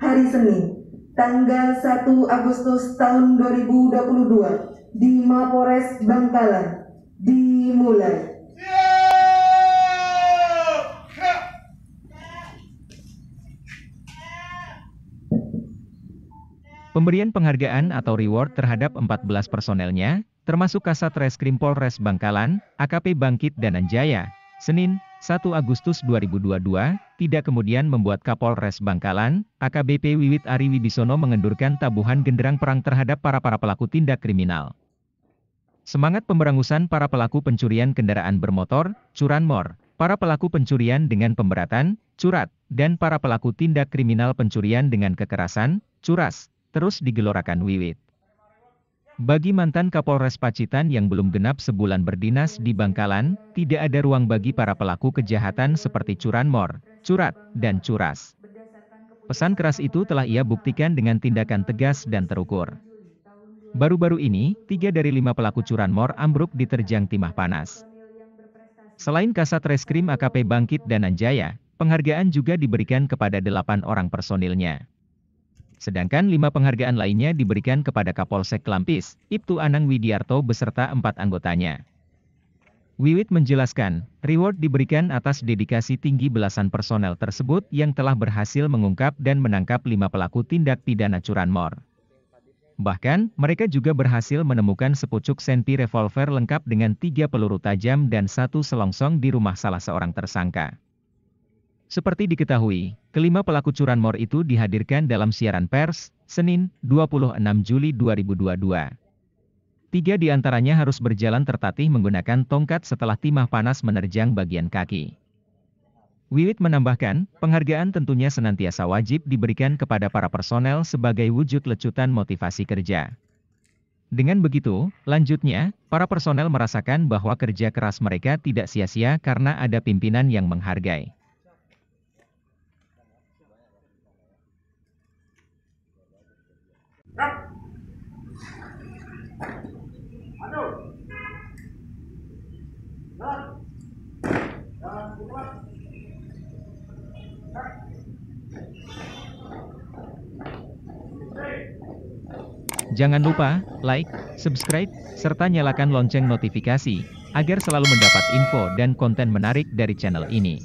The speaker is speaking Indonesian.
hari Senin, tanggal 1 Agustus tahun 2022 di Mapores Bangkalan dimulai. Pemberian penghargaan atau reward terhadap 14 personelnya, termasuk Kasat Reskrim Polres Bangkalan, AKP Bangkit dan Anjaya, Senin, 1 Agustus 2022, tidak kemudian membuat Kapolres Bangkalan, AKBP Wiwit Ari Wibisono mengendurkan tabuhan genderang perang terhadap para-para pelaku tindak kriminal. Semangat pemberangusan para pelaku pencurian kendaraan bermotor, curanmor, para pelaku pencurian dengan pemberatan, curat, dan para pelaku tindak kriminal pencurian dengan kekerasan, curas, terus digelorakan Wiwit. Bagi mantan Kapolres Pacitan yang belum genap sebulan berdinas di Bangkalan, tidak ada ruang bagi para pelaku kejahatan seperti curanmor, curat, dan curas. Pesan keras itu telah ia buktikan dengan tindakan tegas dan terukur. Baru-baru ini, tiga dari lima pelaku curanmor ambruk diterjang timah panas. Selain Kasat Reskrim AKP Bangkit dan Anjaya, penghargaan juga diberikan kepada delapan orang personilnya. Sedangkan lima penghargaan lainnya diberikan kepada Kapolsek Klampis, Ibtu Anang Widiarto beserta empat anggotanya. Wiwit menjelaskan, reward diberikan atas dedikasi tinggi belasan personel tersebut yang telah berhasil mengungkap dan menangkap lima pelaku tindak pidana curanmor. Bahkan, mereka juga berhasil menemukan sepucuk senpi revolver lengkap dengan tiga peluru tajam dan satu selongsong di rumah salah seorang tersangka. Seperti diketahui, Kelima pelaku curanmor itu dihadirkan dalam siaran pers, Senin, 26 Juli 2022. Tiga di antaranya harus berjalan tertatih menggunakan tongkat setelah timah panas menerjang bagian kaki. Wiwit menambahkan, penghargaan tentunya senantiasa wajib diberikan kepada para personel sebagai wujud lecutan motivasi kerja. Dengan begitu, lanjutnya, para personel merasakan bahwa kerja keras mereka tidak sia-sia karena ada pimpinan yang menghargai. Jangan lupa like, subscribe, serta nyalakan lonceng notifikasi agar selalu mendapat info dan konten menarik dari channel ini.